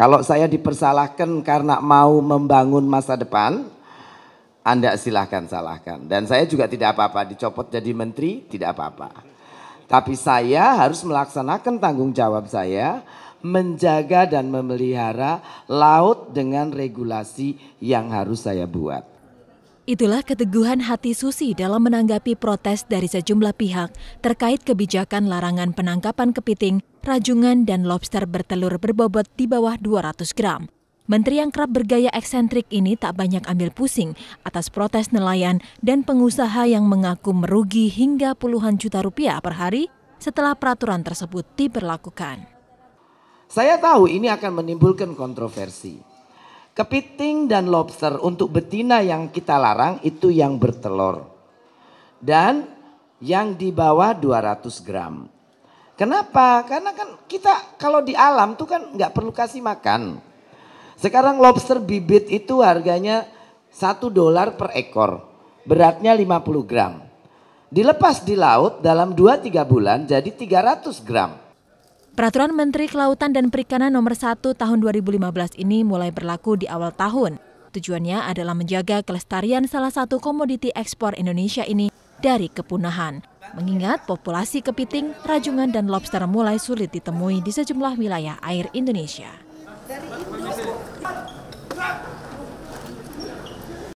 Kalau saya dipersalahkan karena mau membangun masa depan, Anda silahkan salahkan. Dan saya juga tidak apa-apa, dicopot jadi menteri tidak apa-apa. Tapi saya harus melaksanakan tanggung jawab saya menjaga dan memelihara laut dengan regulasi yang harus saya buat. Itulah keteguhan hati Susi dalam menanggapi protes dari sejumlah pihak terkait kebijakan larangan penangkapan kepiting, rajungan, dan lobster bertelur berbobot di bawah 200 gram. Menteri yang kerap bergaya eksentrik ini tak banyak ambil pusing atas protes nelayan dan pengusaha yang mengaku merugi hingga puluhan juta rupiah per hari setelah peraturan tersebut diberlakukan. Saya tahu ini akan menimbulkan kontroversi. Kepiting dan lobster untuk betina yang kita larang itu yang bertelur. Dan yang di bawah 200 gram. Kenapa? Karena kan kita kalau di alam tuh kan nggak perlu kasih makan. Sekarang lobster bibit itu harganya 1 dolar per ekor. Beratnya 50 gram. Dilepas di laut dalam 2-3 bulan jadi 300 gram. Peraturan Menteri Kelautan dan Perikanan Nomor 1 Tahun 2015 ini mulai berlaku di awal tahun. Tujuannya adalah menjaga kelestarian salah satu komoditi ekspor Indonesia ini dari kepunahan. Mengingat populasi kepiting, rajungan, dan lobster mulai sulit ditemui di sejumlah wilayah air Indonesia.